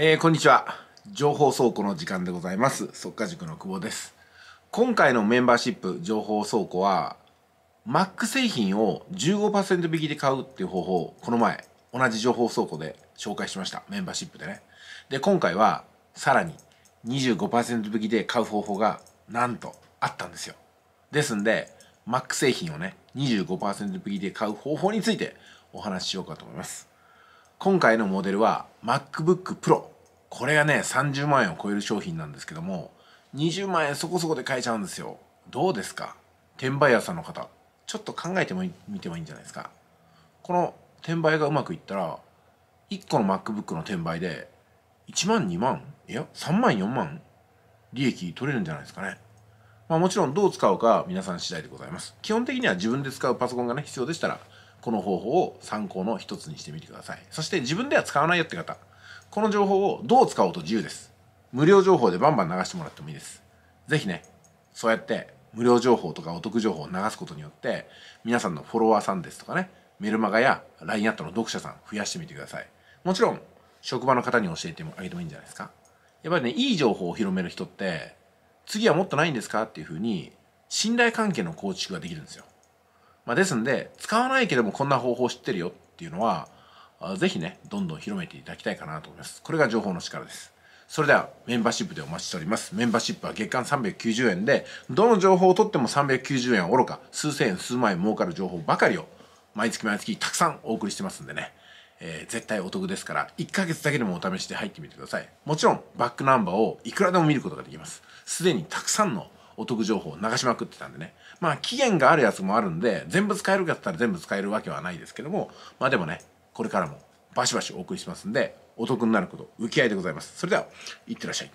えー、こんにちは情報倉庫の時間でございます速稼塾の久保です今回のメンバーシップ情報倉庫は Mac 製品を15%引きで買うっていう方法をこの前同じ情報倉庫で紹介しましたメンバーシップでねで今回はさらに25%引きで買う方法がなんとあったんですよですんで Mac 製品をね25%引きで買う方法についてお話ししようかと思います今回のモデルは MacBook Pro これがね30万円を超える商品なんですけども20万円そこそこで買えちゃうんですよどうですか転売屋さんの方ちょっと考えてもみてもいいんじゃないですかこの転売がうまくいったら1個の MacBook の転売で1万2万いや3万4万利益取れるんじゃないですかねまあもちろんどう使うか皆さん次第でございます基本的には自分で使うパソコンがね必要でしたらこの方法を参考の一つにしてみてくださいそして自分では使わないよって方この情報をどう使おうと自由です無料情報でバンバン流してもらってもいいです是非ねそうやって無料情報とかお得情報を流すことによって皆さんのフォロワーさんですとかねメルマガや LINE アットの読者さん増やしてみてくださいもちろん職場の方に教えてあげてもいいんじゃないですかやっぱりねいい情報を広める人って次はもっとないんですかっていうふうに信頼関係の構築ができるんですよまあ、ですんで使わないけどもこんな方法知ってるよっていうのは是非ねどんどん広めていただきたいかなと思いますこれが情報の力ですそれではメンバーシップでお待ちしておりますメンバーシップは月間390円でどの情報を取っても390円はおろか数千円数万円儲かる情報ばかりを毎月毎月たくさんお送りしてますんでね、えー、絶対お得ですから1ヶ月だけでもお試しで入ってみてくださいもちろんバックナンバーをいくらでも見ることができますすでにたくさんのお得情報を流しまくってたんでねまあ期限があるやつもあるんで全部使えるかって言ったら全部使えるわけはないですけどもまあでもねこれからもバシバシお送りしますんでお得になること受け合いでございますそれではいってらっしゃい